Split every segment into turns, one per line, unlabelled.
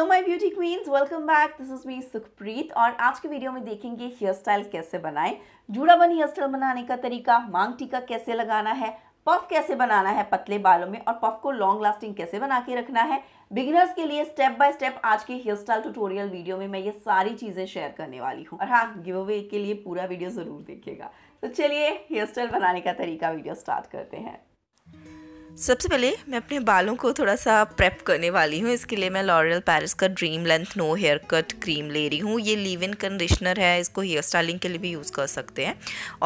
hello my beauty queens welcome back this is me Sukhpreet और आज के वीडियो में देखेंगे हेयर स्टाइल कैसे बनाएं जूड़ाबन हेयर स्टाइल बनाने का तरीका मांग टीका कैसे लगाना है पफ कैसे बनाना है पतले बालों में और पफ को लॉन्ग लास्टिंग कैसे बना के रखना है बिगिनर्स के लिए स्टेप बाय स्टेप आज के हेयर स्टाइल ट्यूटोरियल वीडियो में मैं ये सारी चीज़ें शेयर करने वाली हूँ और हाँ गिव अवे के लिए पूरा वीडियो ज़रूर देखिएगा तो चलिए हेयर स्टाइल बनाने का तरीका वीडियो स्टार्ट करते हैं सबसे पहले मैं अपने बालों को थोड़ा सा प्रेप करने वाली हूँ इसके लिए मैं लॉरियल पैरिस का dream length no hair cut cream ले रही हूँ ये लीव इन कंडीशनर है इसको हेयर स्टाइलिंग के लिए भी यूज़ कर सकते हैं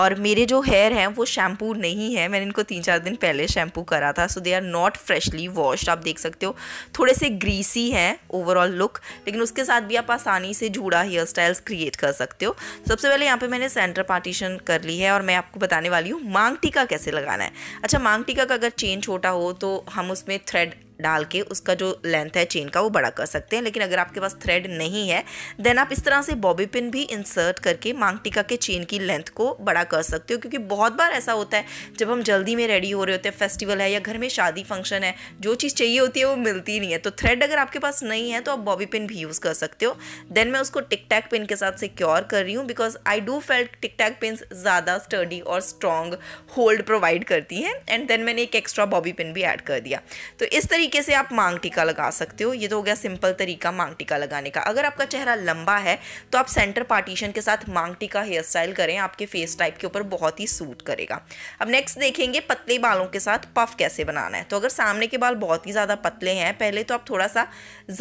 और मेरे जो हेयर हैं वो शैम्पू नहीं है मैंने इनको तीन चार दिन पहले शैम्पू करा था so they are not freshly washed आप देख सकते हो थोड़े से ग्रीसी हैं ओवरऑल लुक लेकिन उसके साथ भी आप आसानी से जूड़ा हेयर स्टाइल्स क्रिएट कर सकते हो सबसे पहले यहाँ पर मैंने सेंटर पार्टीशन कर ली है और मैं आपको बताने वाली हूँ मांग टीका कैसे लगाना है अच्छा मांग टीका का अगर चेन छोटा छोटा हो तो हम उसमें थ्रेड डाल के उसका जो लेंथ है चेन का वो बड़ा कर सकते हैं लेकिन अगर आपके पास थ्रेड नहीं है देन आप इस तरह से बॉबी पिन भी इंसर्ट करके मांग टिका के चेन की लेंथ को बड़ा कर सकते हो क्योंकि बहुत बार ऐसा होता है जब हम जल्दी में रेडी हो रहे होते हैं फेस्टिवल है या घर में शादी फंक्शन है जो चीज़ चाहिए होती है वो मिलती नहीं है तो थ्रेड अगर आपके पास नहीं है तो आप बॉबी पिन भी यूज़ कर सकते हो देन मैं उसको टिक टैक पिन के साथ सिक्योर कर रही हूँ because I do felt tic tac pin ज़्यादा स्टडी और स्ट्रॉन्ग होल्ड प्रोवाइड करती हैं एंड देन मैंने एक एक्स्ट्रा बॉबी पिन भी ऐड कर दिया तो इस तरीके तरीके से आप मांग टीका लगा सकते हो ये तो हो गया सिंपल तरीका मांग टीका लगाने का अगर आपका चेहरा लंबा है तो आप सेंटर पार्टीशन के साथ मांग टीका हेयर स्टाइल करें आपके फेस टाइप के ऊपर बहुत ही सूट करेगा अब नेक्स्ट देखेंगे पतले बालों के साथ पफ कैसे बनाना है तो अगर सामने के बाल बहुत ही ज़्यादा पतले हैं पहले तो आप थोड़ा सा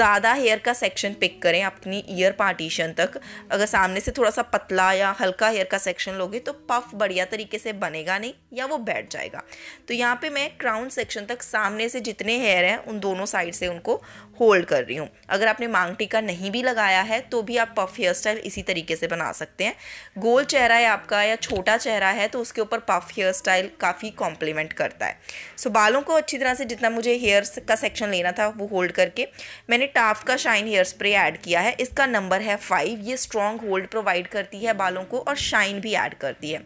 ज़्यादा हेयर का सेक्शन पिक करें अपनी ईयर पार्टीशन तक अगर सामने से थोड़ा सा पतला या हल्का हेयर का सेक्शन लोगे तो पफ बढ़िया तरीके से बनेगा नहीं या वो बैठ जाएगा तो यहाँ पर मैं क्राउन सेक्शन तक सामने से जितने हेयर हैं मैं उन दोनों साइड से उनको होल्ड कर रही हूँ अगर आपने मांग टीका नहीं भी लगाया है तो भी आप पफ हेयर स्टाइल इसी तरीके से बना सकते हैं गोल चेहरा है आपका या छोटा चेहरा है तो उसके ऊपर पफ हेयर स्टाइल काफ़ी कॉम्प्लीमेंट करता है सो so, बालों को अच्छी तरह से जितना मुझे हेयर का सेक्शन लेना था वो होल्ड करके मैंने टाफ का शाइन हेयर स्प्रे ऐड किया है इसका नंबर है फाइव ये स्ट्रॉन्ग होल्ड प्रोवाइड करती है बालों को और शाइन भी ऐड करती है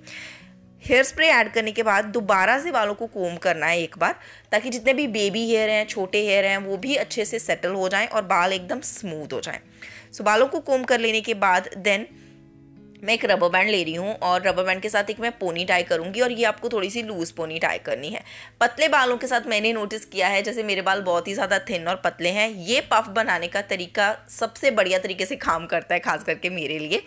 हेयर स्प्रे ऐड करने के बाद दोबारा से बालों को कोम करना है एक बार ताकि जितने भी बेबी हेयर हैं छोटे हेयर हैं वो भी अच्छे से सेटल हो जाएं और बाल एकदम स्मूथ हो जाएं सो so, बालों को कोम कर लेने के बाद देन मैं एक रबर बैंड ले रही हूँ और रबर बैंड के साथ एक मैं पोनी टाई करूँगी और ये आपको थोड़ी सी लूज़ पोनी टाई करनी है पतले बालों के साथ मैंने नोटिस किया है जैसे मेरे बाल बहुत ही ज़्यादा थिन और पतले हैं ये पफ बनाने का तरीका सबसे बढ़िया तरीके से काम करता है खास करके मेरे लिए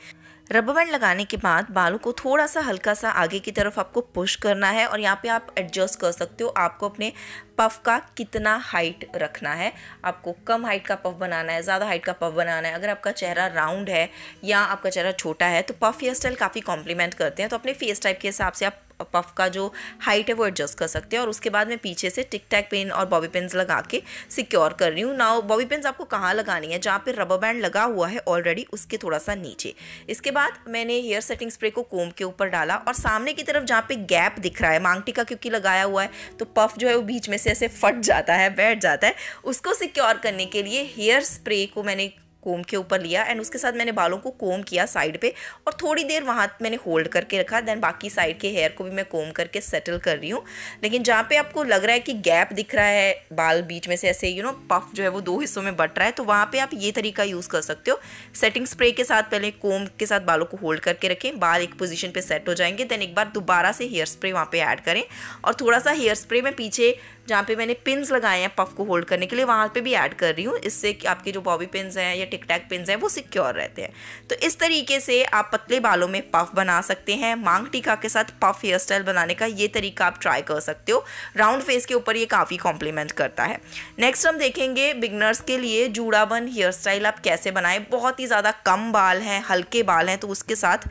रबर बैंड लगाने के बाद बालों को थोड़ा सा हल्का सा आगे की तरफ आपको पुश करना है और यहाँ पे आप एडजस्ट कर सकते हो आपको अपने पफ का कितना हाइट रखना है आपको कम हाइट का पफ बनाना है ज़्यादा हाइट का पफ बनाना है अगर आपका चेहरा राउंड है या आपका चेहरा छोटा है तो पफ हेयर स्टाइल काफ़ी कॉम्प्लीमेंट करते हैं तो अपने फेस टाइप के हिसाब से आप पफ का जो हाइट है वो एडजस्ट कर सकते हैं और उसके बाद मैं पीछे से टिक टैक पिन और बॉबी पिन लगा के सिक्योर कर रही हूँ नाउ बॉबी पिन आपको कहाँ लगानी है जहाँ पर रबर बैंड लगा हुआ है ऑलरेडी उसके थोड़ा सा नीचे इसके बाद मैंने हेयर सेटिंग स्प्रे को कोम के ऊपर डाला और सामने की तरफ जहाँ पे गैप दिख रहा है मांगटिका क्योंकि लगाया हुआ है तो पफ जो है वो बीच में से अच्छे से फट जाता है बैठ जाता है उसको सिक्योर करने के लिए हेयर स्प्रे को मैंने कोम के ऊपर लिया एंड उसके साथ मैंने बालों को कोम किया साइड पे और थोड़ी देर वहाँ मैंने होल्ड करके रखा देन बाकी साइड के हेयर को भी मैं कोम करके सेटल कर रही हूँ लेकिन जहाँ पे आपको लग रहा है कि गैप दिख रहा है बाल बीच में से ऐसे यू नो पफ जो है वो दो हिस्सों में बट रहा है तो वहाँ पर आप ये तरीका यूज़ कर सकते हो सेटिंग स्प्रे के साथ पहले कोम के साथ बालों को होल्ड करके रखें बाल एक पोजिशन पर सेट हो जाएंगे देन एक बार दोबारा से हेयर स्प्रे वहाँ पर ऐड करें और थोड़ा सा हेयर स्प्रे में पीछे जहाँ पे मैंने पिंस लगाए हैं पफ को होल्ड करने के लिए वहाँ पे भी ऐड कर रही हूँ इससे कि आपके जो बॉबी पिन्स हैं या टिक टैक पिन्स हैं वो सिक्योर रहते हैं तो इस तरीके से आप पतले बालों में पफ बना सकते हैं मांग टीका के साथ पफ हेयर स्टाइल बनाने का ये तरीका आप ट्राई कर सकते हो राउंड फेस के ऊपर ये काफ़ी कॉम्प्लीमेंट करता है नेक्स्ट हम देखेंगे बिगनर्स के लिए जूड़ाबन हेयर स्टाइल आप कैसे बनाएं बहुत ही ज़्यादा कम बाल हैं हल्के बाल हैं तो उसके साथ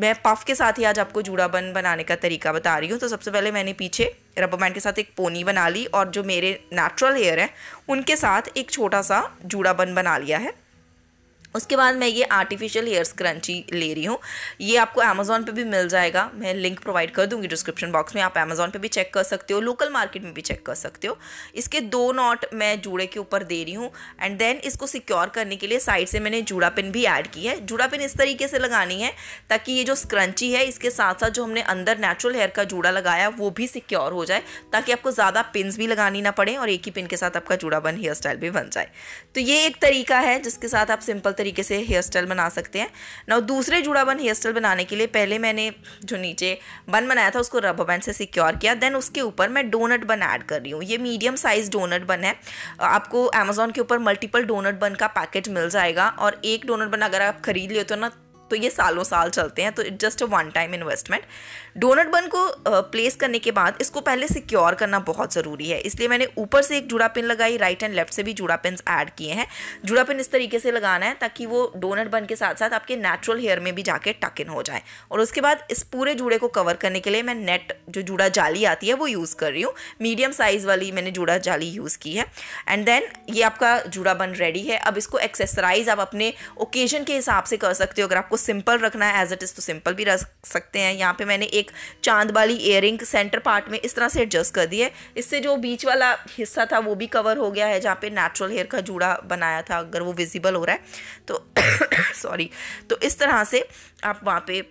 मैं पफ के साथ ही आज आपको जूड़ा बन बनाने का तरीका बता रही हूँ तो सबसे पहले मैंने पीछे रबर बैंड के साथ एक पोनी बना ली और जो मेरे नेचुरल हेयर हैं उनके साथ एक छोटा सा जूड़ा बन बना लिया है उसके बाद मैं ये आर्टिफिशियल हेयर स्क्रंची ले रही हूँ ये आपको अमेज़ोन पे भी मिल जाएगा मैं लिंक प्रोवाइड कर दूँगी डिस्क्रिप्शन बॉक्स में आप अमेज़ोन पे भी चेक कर सकते हो लोकल मार्केट में भी चेक कर सकते हो इसके दो नॉट मैं जूड़े के ऊपर दे रही हूँ एंड देन इसको सिक्योर करने के लिए साइड से मैंने जूड़ा पिन भी ऐड की है जूड़ा पिन इस तरीके से लगानी है ताकि ये जो स्क्रंची है इसके साथ साथ जो हमने अंदर नेचुरल हेयर का जूड़ा लगाया वो भी सिक्योर हो जाए ताकि आपको ज़्यादा पिन्स भी लगानी ना पड़े और एक ही पिन के साथ आपका जूड़ा बन हेयर स्टाइल भी बन जाए तो ये एक तरीका है जिसके साथ आप सिंपल तरीके से हेयर स्टाइल बना सकते हैं ना दूसरे जुड़ा बन हेयर स्टाइल बनाने के लिए पहले मैंने जो नीचे बन बनाया था उसको रबर बैंड से सिक्योर किया देन उसके ऊपर मैं डोनट बन ऐड कर रही हूँ ये मीडियम साइज़ डोनट बन है आपको अमेजोन के ऊपर मल्टीपल डोनट बन का पैकेट मिल जाएगा और एक डोनट बन अगर आप खरीद लेते तो ना तो ये सालों साल चलते हैं तो it just a one time investment donut bun को प्लेस करने के बाद इसको पहले सिक्योर करना बहुत ज़रूरी है इसलिए मैंने ऊपर से एक जुड़ा पिन लगाई राइट एंड लेफ्ट से भी जुड़ा पिन ऐड किए हैं जुड़ा पिन इस तरीके से लगाना है ताकि वो डोनट बन के साथ साथ आपके नेचुरल हेयर में भी जाके टक इन हो जाए और उसके बाद इस पूरे जूड़े को कवर करने के लिए मैं नेट जो जुड़ा जाली आती है वो यूज़ कर रही हूँ मीडियम साइज़ वाली मैंने जुड़ा जाली यूज़ की है एंड देन ये आपका जूड़ा बन रेडी है अब इसको एक्सेसराइज आप अपने ओकेजन के हिसाब से कर सकते हो अगर आपको आपको सिंपल रखना है एज इट इज़ तो सिंपल भी रख सकते हैं यहाँ पे मैंने एक चांद वाली इयर सेंटर पार्ट में इस तरह से एडजस्ट कर दी है इससे जो बीच वाला हिस्सा था वो भी कवर हो गया है जहाँ पे नेचुरल हेयर का जूड़ा बनाया था अगर वो विजिबल हो रहा है तो सॉरी तो इस तरह से आप वहाँ पर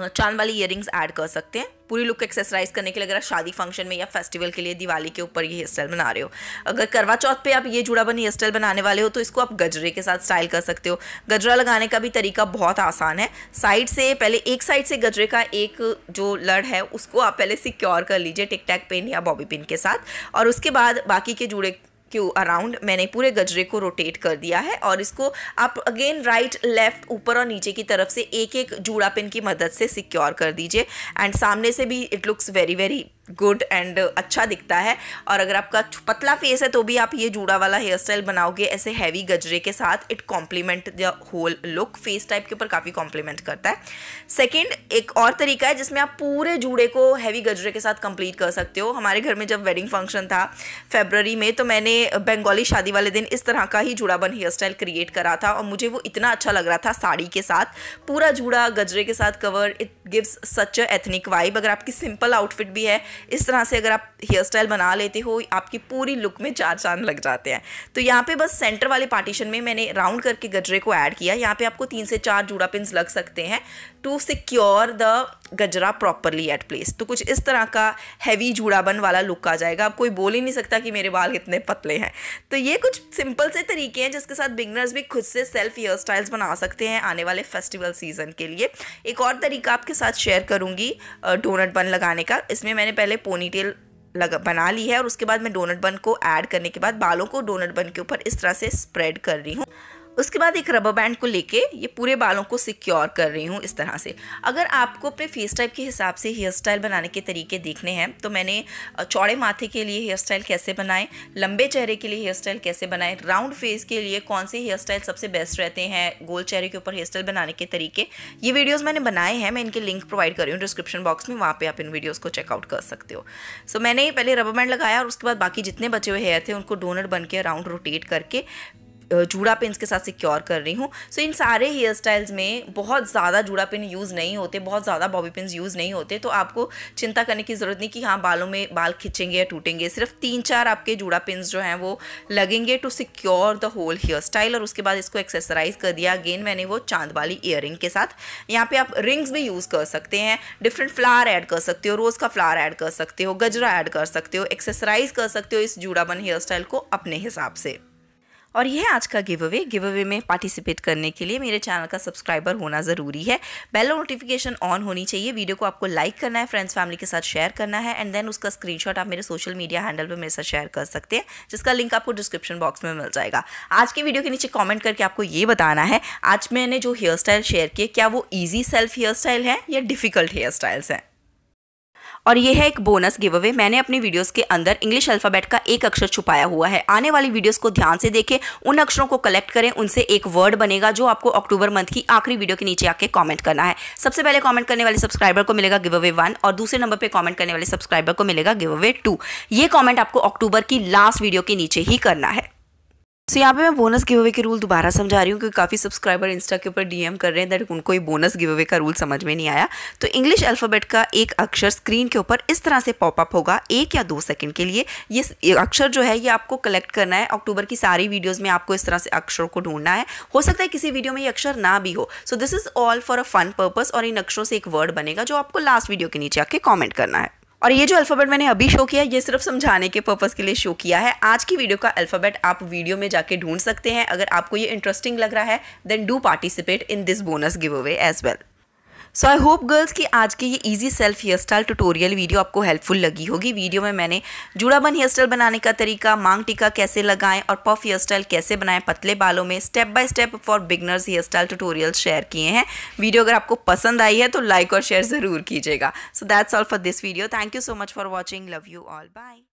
चांद वाली ईयरिंग्स ऐड कर सकते हैं पूरी लुक एक्सरसाइज एक्सेसराइज करने के लिए अगर आप शादी फंक्शन में या फेस्टिवल के लिए दिवाली के ऊपर ये हेयर स्टाइल बना रहे हो अगर करवा चौथ पे आप ये जुड़ा बन हेयर स्टाइल बनाने वाले हो तो इसको आप गजरे के साथ स्टाइल कर सकते हो गजरा लगाने का भी तरीका बहुत आसान है साइड से पहले एक साइड से गजरे का एक जो लड़ है उसको आप पहले सिक्योर कर लीजिए टिक टैक पिन या बॉबी पिन के साथ और उसके बाद बाकी के जुड़े क्यू अराउंड मैंने पूरे गजरे को रोटेट कर दिया है और इसको आप अगेन राइट लेफ्ट ऊपर और नीचे की तरफ से एक एक जूड़ा पिन की मदद से सिक्योर कर दीजिए एंड सामने से भी it looks very very good and uh, अच्छा दिखता है और अगर आपका पतला फेस है तो भी आप ये जूड़ा वाला हेयर स्टाइल बनाओगे ऐसे हैवी गजरे के साथ it compliment the whole look face type के ऊपर काफ़ी कॉम्प्लीमेंट करता है सेकेंड एक और तरीका है जिसमें आप पूरे जूड़े को हैवी गजरे के साथ कंप्लीट कर सकते हो हमारे घर में जब वेडिंग फंक्शन था फेबररी में तो मैंने बंगाली शादी वाले दिन इस तरह का ही जूड़ाबन हेयर स्टाइल क्रिएट करा था और मुझे वो इतना अच्छा लग रहा था साड़ी के साथ पूरा जूड़ा गजरे के साथ cover it gives such a ethnic vibe अगर आपकी सिंपल आउटफिट भी है इस तरह से अगर आप हेयर स्टाइल बना लेते हो आपकी पूरी लुक में चार चांद लग जाते हैं तो यहाँ पे बस सेंटर वाले पार्टीशन में मैंने राउंड करके गजरे को ऐड किया यहाँ पे आपको तीन से चार जूड़ा पिंस लग सकते हैं to secure the gajra properly at place तो कुछ इस तरह का हैवी जूड़ाबन वाला लुक आ जाएगा आप कोई बोल ही नहीं सकता कि मेरे बाल इतने पतले हैं तो ये कुछ सिंपल से तरीके हैं जिसके साथ बिगनर्स भी खुद से सेल्फ हेयर स्टाइल्स बना सकते हैं आने वाले फेस्टिवल सीजन के लिए एक और तरीका आपके साथ शेयर करूंगी डोनट बन लगाने का इसमें मैंने पहले पोनी टेल लगा बना ली है और उसके बाद मैं डोनट बन को ऐड करने के बाद बालों को डोनट बन के ऊपर इस तरह से स्प्रेड कर रही हूँ उसके बाद एक रबर बैंड को लेके ये पूरे बालों को सिक्योर कर रही हूँ इस तरह से अगर आपको अपने फेस टाइप के हिसाब से हेयर स्टाइल बनाने के तरीके देखने हैं तो मैंने चौड़े माथे के लिए हेयर स्टाइल कैसे बनाएं लंबे चेहरे के लिए हेयर स्टाइल कैसे बनाएं राउंड फेस के लिए कौन से हेयर स्टाइल सबसे बेस्ट रहते हैं गोल चेहरे के ऊपर हेयर स्टाइल बनाने के तरीके ये वीडियोज़ मैंने बनाए हैं मैं इनके लिंक प्रोवाइड कर रही हूँ डिस्क्रिप्शन बॉक्स में वहाँ पर आप इन वीडियोज़ को चेकआउट कर सकते हो सो मैंने पहले रबर बैंड लगाया और उसके बाद बाकी जितने बचे हुए हेयर थे उनको डोनट बन के राउंड रोटेट करके जूड़ा पिन के साथ सिक्योर कर रही हूँ सो so, इन सारे हेयर स्टाइल्स में बहुत ज़्यादा जूड़ा पिन यूज़ नहीं होते बहुत ज़्यादा बॉबी पिन यूज़ नहीं होते तो आपको चिंता करने की ज़रूरत नहीं कि हाँ बालों में बाल खिंचेंगे या टूटेंगे सिर्फ तीन चार आपके जूड़ा पिन जो हैं वो लगेंगे to secure the whole hair style और उसके बाद इसको एक्सेसराइज कर दिया अगेन मैंने वो चांद वाली ईयर के साथ यहाँ पर आप रिंग्स भी यूज़ कर सकते हैं डिफरेंट फ्लावर ऐड कर सकते हो रोज़ का फ्लावर ऐड कर सकते हो गजरा ऐड कर सकते हो एक्सेसराइज कर सकते हो इस जूड़ाबन हेयर स्टाइल को अपने हिसाब से और यह आज का गिव अवे गिव अवे में पार्टिसिपेट करने के लिए मेरे चैनल का सब्सक्राइबर होना ज़रूरी है बेल नोटिफिकेशन ऑन होनी चाहिए वीडियो को आपको लाइक करना है फ्रेंड्स फैमिली के साथ शेयर करना है एंड देन उसका स्क्रीनशॉट आप मेरे सोशल मीडिया हैंडल पर मेरे साथ शेयर कर सकते हैं जिसका लिंक आपको डिस्क्रिप्शन बॉक्स में मिल जाएगा आज के वीडियो के नीचे कॉमेंट करके आपको ये बताना है आज मैंने जो हेयर स्टाइल शेयर किए क्या वो ईजी सेल्फ हेयर स्टाइल है या डिफ़िकल्ट हेयर स्टाइल्स हैं और ये है एक बोनस गिव अवे मैंने अपनी वीडियोस के अंदर इंग्लिश अल्फ़ाबेट का एक अक्षर छुपाया हुआ है आने वाली वीडियोस को ध्यान से देखें उन अक्षरों को कलेक्ट करें उनसे एक वर्ड बनेगा जो आपको अक्टूबर मंथ की आखिरी वीडियो के नीचे आके कॉमेंट करना है सबसे पहले कॉमेंट करने वाले सब्सक्राइबर को मिलेगा गिव अवे वन और दूसरे नंबर पर कॉमेंट करने वाले सब्सक्राइबर को मिलेगा गिव अवे टू ये कॉमेंट आपको अक्टूबर की लास्ट वीडियो के नीचे ही करना है सो यहाँ पे मैं बोनस गिव अवे के रूल दोबारा समझा रही हूँ क्योंकि काफ़ी सब्सक्राइबर इंस्टा के ऊपर डीएम कर रहे हैं दैट उनको ये बोनस गिव अवे का रूल समझ में नहीं आया तो इंग्लिश अल्फ़ाबेट का एक अक्षर स्क्रीन के ऊपर इस तरह से पॉपअप होगा एक या दो सेकंड के लिए ये अक्षर जो है ये आपको कलेक्ट करना है अक्टूबर की सारी वीडियोज़ में आपको इस तरह से अक्षरों को ढूंढना है हो सकता है किसी वीडियो में ये अक्षर ना भी हो so this is all for a fun purpose और इन अक्षरों से एक वर्ड बनेगा जो आपको लास्ट वीडियो के नीचे आके कॉमेंट करना है और ये जो अल्फ़ाबेट मैंने अभी शो किया ये सिर्फ समझाने के पर्पज़ के लिए शो किया है आज की वीडियो का अल्फ़ाबेट आप वीडियो में जाके ढूंढ सकते हैं अगर आपको ये इंटरेस्टिंग लग रहा है then do participate in this bonus giveaway as well so I hope girls की आज के ये easy self hair style tutorial video आपको हेल्पफुल लगी होगी वीडियो में मैंने जुड़ाबन हेयर स्टाइल बनाने का तरीका मांग टीका कैसे लगाएं और पफ हेयर स्टाइल कैसे बनाएं पतले बालों में step by step for beginners hair style tutorial share किए हैं वीडियो अगर आपको पसंद आई है तो लाइक और शेयर ज़रूर कीजिएगा so that's all for this video thank you so much for watching love you all bye